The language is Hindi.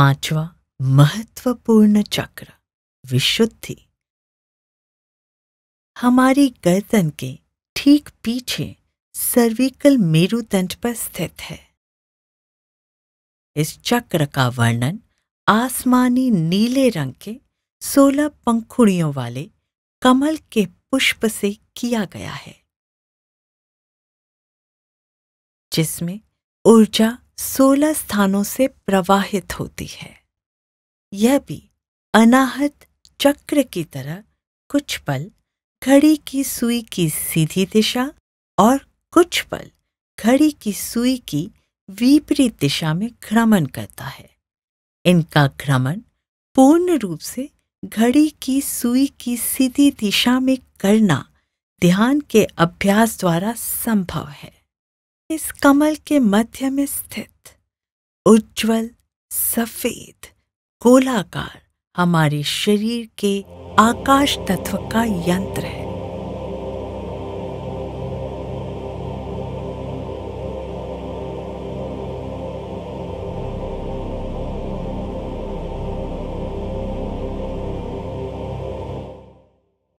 पांचवा महत्वपूर्ण चक्र विशुद्धि हमारी गर्दन के ठीक पीछे सर्विकल मेरुदंड पर स्थित है इस चक्र का वर्णन आसमानी नीले रंग के सोलह पंखुड़ियों वाले कमल के पुष्प से किया गया है जिसमें ऊर्जा सोलह स्थानों से प्रवाहित होती है यह भी अनाहत चक्र की तरह कुछ पल घड़ी की सुई की सीधी दिशा और कुछ पल घड़ी की सुई की विपरीत दिशा में भ्रमण करता है इनका भ्रमण पूर्ण रूप से घड़ी की सुई की सीधी दिशा में करना ध्यान के अभ्यास द्वारा संभव है इस कमल के मध्य में स्थित उज्जवल सफेद गोलाकार हमारे शरीर के आकाश तत्व का यंत्र है